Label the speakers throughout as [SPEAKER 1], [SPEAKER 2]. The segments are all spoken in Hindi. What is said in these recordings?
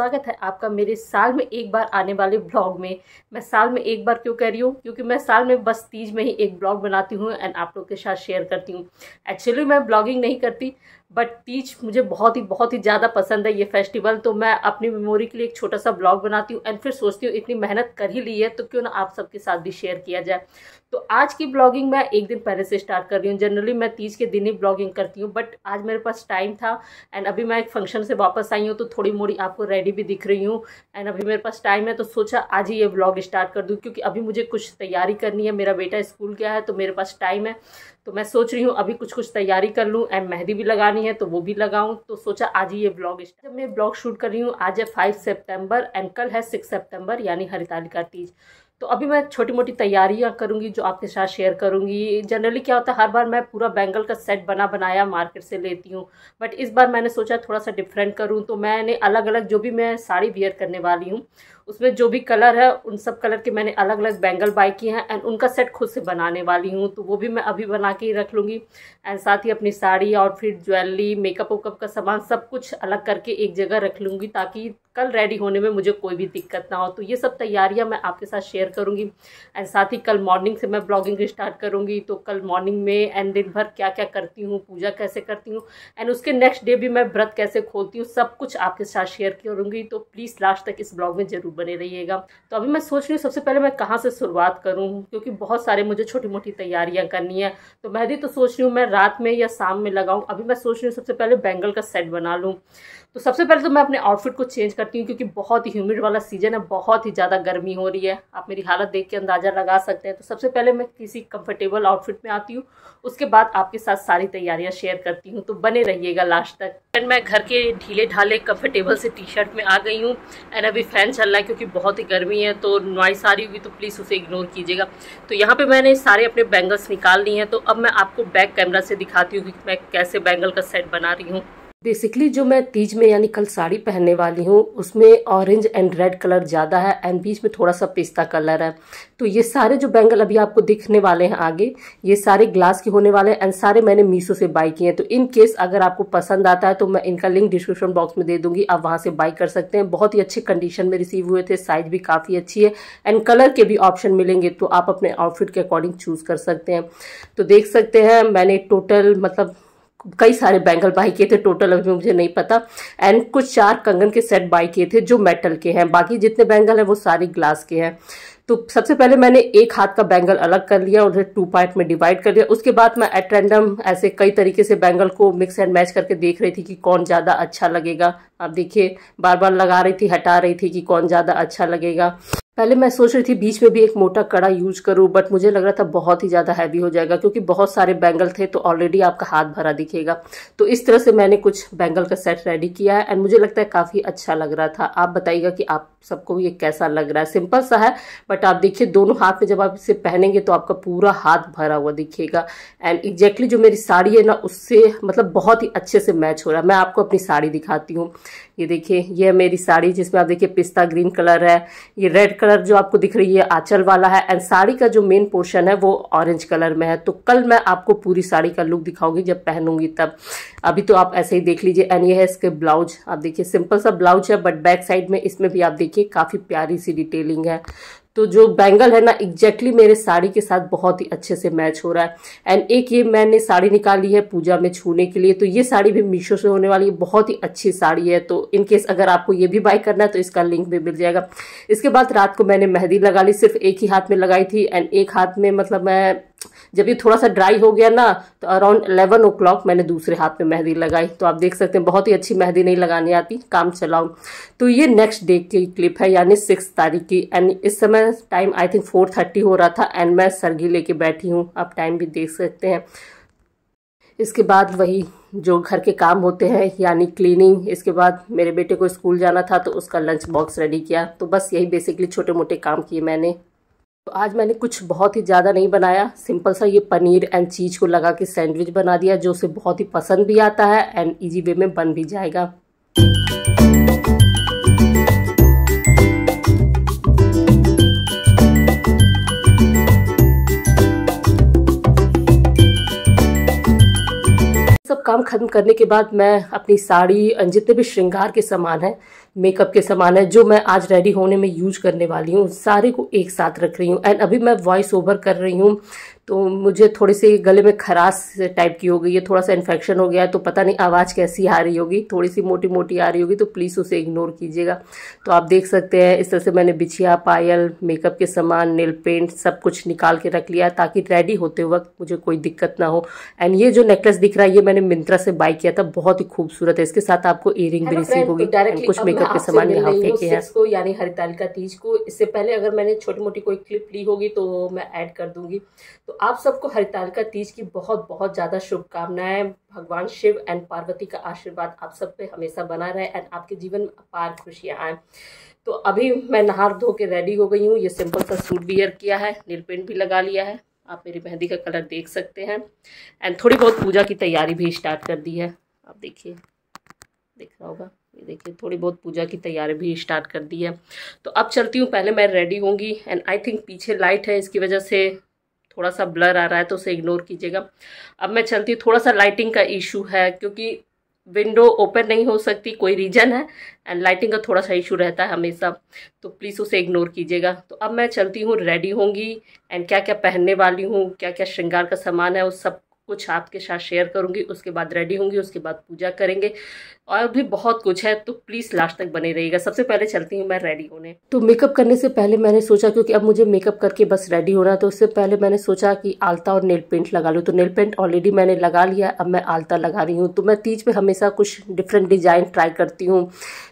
[SPEAKER 1] स्वागत है आपका मेरे साल में एक बार आने वाले ब्लॉग में मैं साल में एक बार क्यों कह रही हूँ क्योंकि मैं साल में बस तीज में ही एक ब्लॉग बनाती हूँ एंड आप लोग के साथ शेयर करती हूँ एक्चुअली मैं ब्लॉगिंग नहीं करती बट तीज मुझे बहुत ही बहुत ही ज़्यादा पसंद है ये फेस्टिवल तो मैं अपनी मेमोरी के लिए एक छोटा सा ब्लॉग बनाती हूँ एंड फिर सोचती हूँ इतनी मेहनत कर ही ली है तो क्यों ना आप सबके साथ भी शेयर किया जाए तो आज की ब्लॉगिंग मैं एक दिन पहले से स्टार्ट कर रही हूँ जनरली मैं तीज के दिन ही ब्लॉगिंग करती हूँ बट आज मेरे पास टाइम था एंड अभी मैं एक फंक्शन से वापस आई हूँ तो थोड़ी मोड़ी आपको रेडी भी दिख रही हूँ एंड अभी मेरे पास टाइम है तो सोचा आज ही ये ब्लॉग स्टार्ट कर दूँ क्योंकि अभी मुझे कुछ तैयारी करनी है मेरा बेटा स्कूल गया है तो मेरे पास टाइम है तो मैं सोच रही हूँ अभी कुछ कुछ तैयारी कर लूँ एंड मेहंदी भी लगानी है तो वो भी लगाऊँ तो सोचा आज ही ये ब्लॉग जब मैं ब्लॉग शूट कर रही हूँ आज है फाइव सेप्टेम्बर एंड कल है सिक्स सेप्टेम्बर यानी हरितालिका तीज तो अभी मैं छोटी मोटी तैयारियाँ करूँगी जो आपके साथ शेयर करूंगी जनरली क्या होता है हर बार मैं पूरा बैंगल का सेट बना बनाया मार्केट से लेती हूँ बट इस बार मैंने सोचा थोड़ा सा डिफरेंट करूँ तो मैंने अलग अलग जो भी मैं साड़ी वियर करने वाली हूँ उसमें जो भी कलर है उन सब कलर के मैंने अलग अलग बैंगल बाई किए हैं एंड उनका सेट खुद से बनाने वाली हूँ तो वो भी मैं अभी बना के ही रख लूँगी एंड साथ ही अपनी साड़ी आउटफिट ज्वेलरी मेकअप वेकअप का सामान सब कुछ अलग करके एक जगह रख लूँगी ताकि कल रेडी होने में मुझे कोई भी दिक्कत ना हो तो ये सब तैयारियाँ मैं आपके साथ शेयर करूँगी एंड साथ ही कल मॉर्निंग से मैं ब्लॉगिंग स्टार्ट करूँगी तो कल मॉर्निंग में एंड दिन भर क्या क्या करती हूँ पूजा कैसे करती हूँ एंड उसके नेक्स्ट डे भी मैं व्रत कैसे खोलती हूँ सब कुछ आपके साथ शेयर करूँगी तो प्लीज़ लास्ट तक इस ब्लॉग में ज़रूर बने रहिएगा तो अभी मैं सोच रही हूँ सबसे पहले मैं कहाँ से शुरुआत करूँ क्योंकि बहुत सारे मुझे छोटी मोटी तैयारियाँ करनी है तो मेहंदी तो सोच रही हूँ मैं रात में या शाम में लगाऊँ अभी मैं सोच रही हूँ सबसे पहले बैंगल का सेट बना लूँ तो सबसे पहले तो मैं अपने आउटफिट को चेंज करती हूँ क्योंकि बहुत ही ह्यूमिड वाला सीजन है बहुत ही ज़्यादा गर्मी हो रही है आप मेरी हालत देख के अंदाज़ा लगा सकते हैं तो सबसे पहले मैं किसी कंफर्टेबल आउटफिट में आती हूँ उसके बाद आपके साथ सारी तैयारियाँ शेयर करती हूँ तो बने रहिएगा लास्ट तक एंड मैं घर के ढीले ढाले कम्फर्टेबल से टी शर्ट में आ गई हूँ एंड अभी फ़ैन चल रहा है क्योंकि बहुत ही गर्मी है तो नॉइस आ रही होगी तो प्लीज़ उसे इग्नोर कीजिएगा तो यहाँ पर मैंने सारे अपने बैंगल्स निकाल लिए हैं तो अब मैं आपको बैक कैमरा से दिखाती हूँ कि मैं कैसे बैंगल का सेट बना रही हूँ बेसिकली जो मैं तीज में यानी कल साड़ी पहनने वाली हूँ उसमें ऑरेंज एंड रेड कलर ज़्यादा है एंड बीच में थोड़ा सा पिस्ता कलर है तो ये सारे जो बैंगल अभी आपको दिखने वाले हैं आगे ये सारे ग्लास के होने वाले हैं एंड सारे मैंने मीशो से बाई किए हैं तो इन केस अगर आपको पसंद आता है तो मैं इनका लिंक डिस्क्रिप्शन बॉक्स में दे दूंगी आप वहाँ से बाई कर सकते हैं बहुत ही अच्छे कंडीशन में रिसीव हुए थे साइज भी काफ़ी अच्छी है एंड कलर के भी ऑप्शन मिलेंगे तो आप अपने आउटफिट के अकॉर्डिंग चूज़ कर सकते हैं तो देख सकते हैं मैंने टोटल मतलब कई सारे बैंगल बाई किए थे टोटल अभी मुझे नहीं पता एंड कुछ चार कंगन के सेट बाई किए थे जो मेटल के हैं बाकी जितने बैंगल हैं वो सारे ग्लास के हैं तो सबसे पहले मैंने एक हाथ का बैंगल अलग कर लिया और टू पार्ट में डिवाइड कर लिया उसके बाद मैं एट रैंडम ऐसे कई तरीके से बैंगल को मिक्स एंड मैच करके देख रही थी कि कौन ज़्यादा अच्छा लगेगा आप देखिए बार बार लगा रही थी हटा रही थी कि कौन ज़्यादा अच्छा लगेगा पहले मैं सोच रही थी बीच में भी एक मोटा कड़ा यूज करूं बट मुझे लग रहा था बहुत ही ज़्यादा हैवी हो जाएगा क्योंकि बहुत सारे बैंगल थे तो ऑलरेडी आपका हाथ भरा दिखेगा तो इस तरह से मैंने कुछ बैंगल का सेट रेडी किया है एंड मुझे लगता है काफ़ी अच्छा लग रहा था आप बताइएगा कि आप सबको ये कैसा लग रहा है सिंपल सा है बट आप देखिए दोनों हाथ में जब आप इसे पहनेंगे तो आपका पूरा हाथ भरा हुआ दिखेगा एंड एग्जैक्टली जो मेरी साड़ी है ना उससे मतलब बहुत ही अच्छे से मैच हो रहा है मैं आपको अपनी साड़ी दिखाती हूँ ये देखिए ये मेरी साड़ी जिसमें आप देखिए पिस्ता ग्रीन कलर है ये रेड कलर कलर जो आपको दिख रही है आंचल वाला है एंड साड़ी का जो मेन पोर्शन है वो ऑरेंज कलर में है तो कल मैं आपको पूरी साड़ी का लुक दिखाऊंगी जब पहनूंगी तब अभी तो आप ऐसे ही देख लीजिए एंड ये है इसके ब्लाउज आप देखिए सिंपल सा ब्लाउज है बट बैक साइड में इसमें भी आप देखिए काफ़ी प्यारी सी डिटेलिंग है तो जो बैंगल है ना एग्जैक्टली मेरे साड़ी के साथ बहुत ही अच्छे से मैच हो रहा है एंड एक ये मैंने साड़ी निकाली है पूजा में छूने के लिए तो ये साड़ी भी मीशो से होने वाली है बहुत ही अच्छी साड़ी है तो इनकेस अगर आपको ये भी बाई करना है तो इसका लिंक भी मिल जाएगा इसके बाद रात को मैंने मेहंदी लगा ली सिर्फ एक ही हाथ में लगाई थी एंड एक हाथ में मतलब मैं जब ये थोड़ा सा ड्राई हो गया ना तो अराउंड एलेवन ओ क्लॉक मैंने दूसरे हाथ में मेहंदी लगाई तो आप देख सकते हैं बहुत ही अच्छी मेहंदी नहीं लगानी आती काम चलाओ तो ये नेक्स्ट डे की क्लिप है यानी सिक्स तारीख की एंड इस समय time I think four thirty हो रहा था एंड मैं सरगी लेके बैठी हूँ आप टाइम भी देख सकते हैं इसके बाद वही जो घर के काम होते हैं यानी क्लीनिंग इसके बाद मेरे बेटे को स्कूल जाना था तो उसका लंच बॉक्स रेडी किया तो बस यही बेसिकली छोटे मोटे काम किए मैंने तो आज मैंने कुछ बहुत ही ज़्यादा नहीं बनाया सिंपल सा ये पनीर एंड चीज़ को लगा के सैंडविच बना दिया जो उसे बहुत ही पसंद भी आता है एंड इजी वे में बन भी जाएगा सब काम खत्म करने के बाद मैं अपनी साड़ी जितने भी श्रृंगार के सामान है मेकअप के सामान है जो मैं आज रेडी होने में यूज करने वाली हूँ सारे को एक साथ रख रही हूँ एंड अभी मैं वॉइस ओवर कर रही हूँ तो मुझे थोड़ी सी गले में खराश टाइप की हो गई है थोड़ा सा इन्फेक्शन हो गया है तो पता नहीं आवाज़ कैसी आ रही होगी थोड़ी सी मोटी मोटी आ रही होगी तो प्लीज़ उसे इग्नोर कीजिएगा तो आप देख सकते हैं इस तरह से मैंने बिछिया पायल मेकअप के सामान नेल पेंट सब कुछ निकाल के रख लिया ताकि रेडी होते वक्त मुझे कोई दिक्कत ना हो एंड ये जो नेकलेस दिख रहा है ये मैंने मिंत्रा से बाय किया था बहुत ही खूबसूरत है इसके साथ आपको इयरिंग भी रिसीव होगी तो कुछ मेकअप के सामान यहाँ पे को यानी हरितालिका तीज को इससे पहले अगर मैंने छोटी मोटी कोई क्लिप ली होगी तो मैं ऐड कर दूंगी तो आप सबको हरितालिका तीज की बहुत बहुत ज़्यादा शुभकामनाएं भगवान शिव एंड पार्वती का आशीर्वाद आप सब पे हमेशा बना रहे एंड आपके जीवन में अपार खुशियाँ आए तो अभी मैं नहा धो के रेडी हो गई हूँ ये सिंपल सा सूट वियर किया है नील पेंट भी लगा लिया है आप मेरी मेहंदी का कलर देख सकते हैं एंड थोड़ी बहुत पूजा की तैयारी भी स्टार्ट कर दी है आप देखिए दिख रहा होगा ये देखिए थोड़ी बहुत पूजा की तैयारी भी स्टार्ट कर दी है तो अब चलती हूँ पहले मैं रेडी होंगी एंड आई थिंक पीछे लाइट है इसकी वजह से थोड़ा सा ब्लर आ रहा है तो उसे इग्नोर कीजिएगा अब मैं चलती हूँ थोड़ा सा लाइटिंग का इशू है क्योंकि विंडो ओपन नहीं हो सकती कोई रीजन है एंड लाइटिंग का थोड़ा सा इशू रहता है हमेशा तो प्लीज़ उसे इग्नोर कीजिएगा तो अब मैं चलती हूँ रेडी होंगी एंड क्या क्या पहनने वाली हूँ क्या क्या श्रृंगार का सामान है वो सब कुछ आपके साथ शेयर करूंगी उसके बाद रेडी होंगी उसके बाद पूजा करेंगे और भी बहुत कुछ है तो प्लीज़ लास्ट तक बने रहिएगा सबसे पहले चलती हूँ मैं रेडी होने तो मेकअप करने से पहले मैंने सोचा क्योंकि अब मुझे मेकअप करके बस रेडी होना तो उससे पहले मैंने सोचा कि आलता और नेल पेंट लगा लूँ तो नेल पेंट ऑलरेडी मैंने लगा लिया अब मैं आलता लगा रही हूँ तो मैं तीज पे हमेशा कुछ डिफरेंट डिज़ाइन ट्राई करती हूँ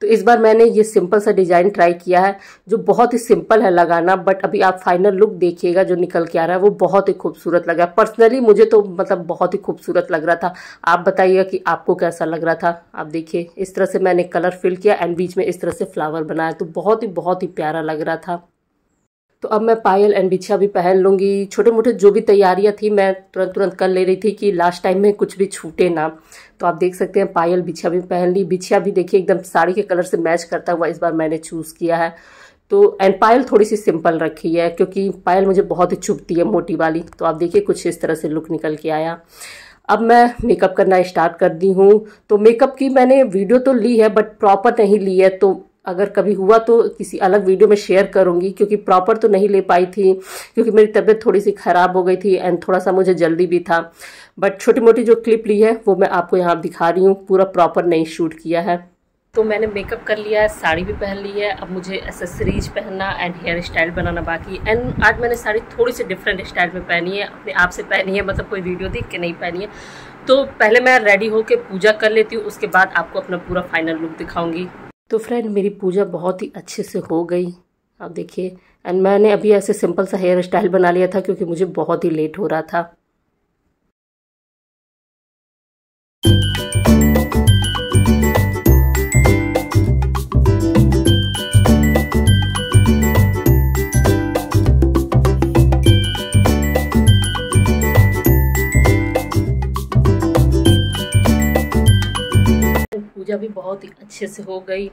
[SPEAKER 1] तो इस बार मैंने ये सिंपल सा डिज़ाइन ट्राई किया है जो बहुत ही सिंपल है लगाना बट अभी आप फाइनल लुक देखिएगा जो निकल के आ रहा है वो बहुत ही खूबसूरत लगा पर्सनली मुझे तो मतलब मतलब बहुत ही खूबसूरत लग रहा था आप बताइएगा कि आपको कैसा लग रहा था आप देखिए इस तरह से मैंने कलर फिल किया एंड बीच में इस तरह से फ्लावर बनाया तो बहुत ही बहुत ही प्यारा लग रहा था तो अब मैं पायल एंड बिछिया भी पहन लूँगी छोटे मोटे जो भी तैयारियाँ थी मैं तुरंत तुरंत कर ले रही थी कि लास्ट टाइम में कुछ भी छूटे ना तो आप देख सकते हैं पायल बिछिया भी पहन ली बिछिया भी देखिए एकदम साड़ी के कलर से मैच करता हुआ इस बार मैंने चूज़ किया है तो एंड पायल थोड़ी सी सिंपल रखी है क्योंकि पायल मुझे बहुत ही चुभती है मोटी वाली तो आप देखिए कुछ इस तरह से लुक निकल के आया अब मैं मेकअप करना स्टार्ट कर दी हूँ तो मेकअप की मैंने वीडियो तो ली है बट प्रॉपर नहीं ली है तो अगर कभी हुआ तो किसी अलग वीडियो में शेयर करूंगी क्योंकि प्रॉपर तो नहीं ले पाई थी क्योंकि मेरी तबीयत थोड़ी सी ख़राब हो गई थी एंड थोड़ा सा मुझे जल्दी भी था बट छोटी मोटी जो क्लिप ली है वो मैं आपको यहाँ दिखा रही हूँ पूरा प्रॉपर नहीं शूट किया है तो मैंने मेकअप कर लिया है साड़ी भी पहन ली है अब मुझे एसेसरीज पहनना एंड हेयर स्टाइल बनाना बाकी एंड आज मैंने साड़ी थोड़ी सी डिफरेंट स्टाइल में पहनी है अपने आप से पहनी है मतलब कोई वीडियो देख के नहीं पहनी है तो पहले मैं रेडी होकर पूजा कर लेती हूँ उसके बाद आपको अपना पूरा फाइनल लुक दिखाऊंगी तो फ्रेंड मेरी पूजा बहुत ही अच्छे से हो गई अब देखिए एंड मैंने अभी ऐसे सिंपल सा हेयर स्टाइल बना लिया था क्योंकि मुझे बहुत ही लेट हो रहा था पूजा भी बहुत ही अच्छे से हो गई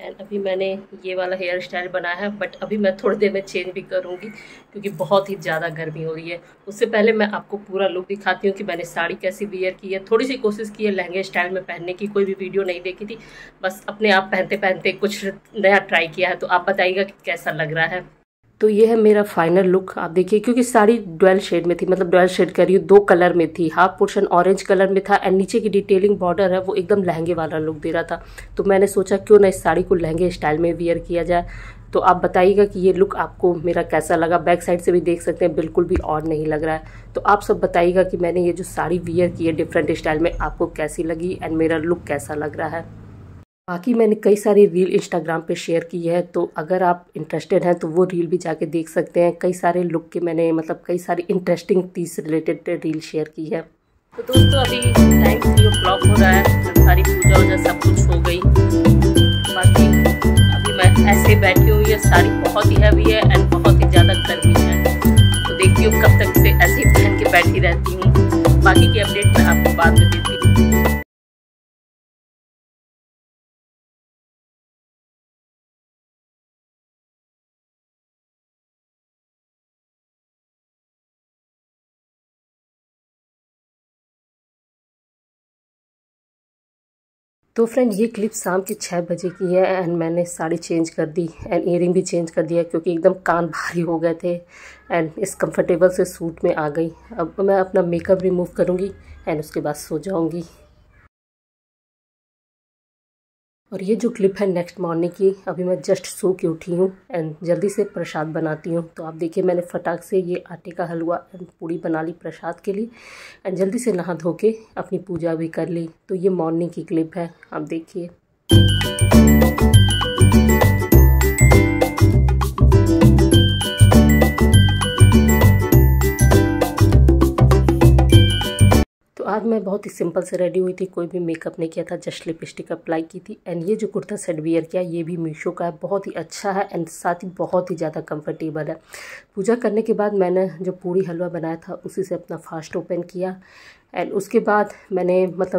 [SPEAKER 1] एंड अभी मैंने ये वाला हेयर स्टाइल बनाया है बट अभी मैं थोड़ी देर में चेंज भी करूँगी क्योंकि बहुत ही ज़्यादा गर्मी हो रही है उससे पहले मैं आपको पूरा लुक दिखाती हूँ कि मैंने साड़ी कैसी वियर की है थोड़ी सी कोशिश की है लहंगे स्टाइल में पहनने की कोई भी वीडियो नहीं देखी थी बस अपने आप पहनते पहनते कुछ नया ट्राई किया है तो आप बताइएगा कि कैसा लग रहा है तो ये है मेरा फाइनल लुक आप देखिए क्योंकि साड़ी डुअल शेड में थी मतलब डुअल शेड कर रही हूँ दो कलर में थी हाफ पोर्शन ऑरेंज कलर में था एंड नीचे की डिटेलिंग बॉर्डर है वो एकदम लहंगे वाला लुक दे रहा था तो मैंने सोचा क्यों ना इस साड़ी को लहंगे स्टाइल में वियर किया जाए तो आप बताइएगा कि ये लुक आपको मेरा कैसा लगा बैक साइड से भी देख सकते हैं बिल्कुल भी और नहीं लग रहा है तो आप सब बताइएगा कि मैंने ये जो साड़ी वियर की है डिफरेंट स्टाइल में आपको कैसी लगी एंड मेरा लुक कैसा लग रहा है बाकी मैंने कई सारी रील इंस्टाग्राम पे शेयर की है तो अगर आप इंटरेस्टेड हैं तो वो रील भी जाके देख सकते हैं कई सारे लुक के मैंने मतलब कई सारी इंटरेस्टिंग तीस रिलेटेड रील शेयर की है तो दोस्तों अभी टाइम थ्री हो रहा है मतलब सारी पूजा वूजा सब कुछ हो गई बाकी अभी मैं ऐसे बैठी हुई है सारी बहुत ही हैवी है एंड बहुत ही ज़्यादा गर्मी है तो देखती हूँ कब तक से ऐसे पहन के बैठी रहती हूँ बाकी की अपडेट मैं आपको बाद में देती हूँ तो फ्रेंड ये क्लिप शाम के छः बजे की है एंड मैंने साड़ी चेंज कर दी एंड ईयर भी चेंज कर दिया क्योंकि एकदम कान भारी हो गए थे एंड इस कंफर्टेबल से सूट में आ गई अब मैं अपना मेकअप रिमूव करूँगी एंड उसके बाद सो जाऊँगी और ये जो क्लिप है नेक्स्ट मॉर्निंग की अभी मैं जस्ट सो के उठी हूँ एंड जल्दी से प्रसाद बनाती हूँ तो आप देखिए मैंने फटाक से ये आटे का हलवा एंड पूड़ी बना ली प्रसाद के लिए एंड जल्दी से नहा धो के अपनी पूजा भी कर ली तो ये मॉर्निंग की क्लिप है आप देखिए आज मैं बहुत ही सिंपल से रेडी हुई थी कोई भी मेकअप नहीं किया था जस्ट लिपस्टिक अप्लाई की थी एंड ये जो कुर्ता सेट वियर किया ये भी मीशो का है बहुत ही अच्छा है एंड साथ ही बहुत ही ज़्यादा कंफर्टेबल है पूजा करने के बाद मैंने जो पूरी हलवा बनाया था उसी से अपना फास्ट ओपन किया एंड उसके बाद मैंने मतलब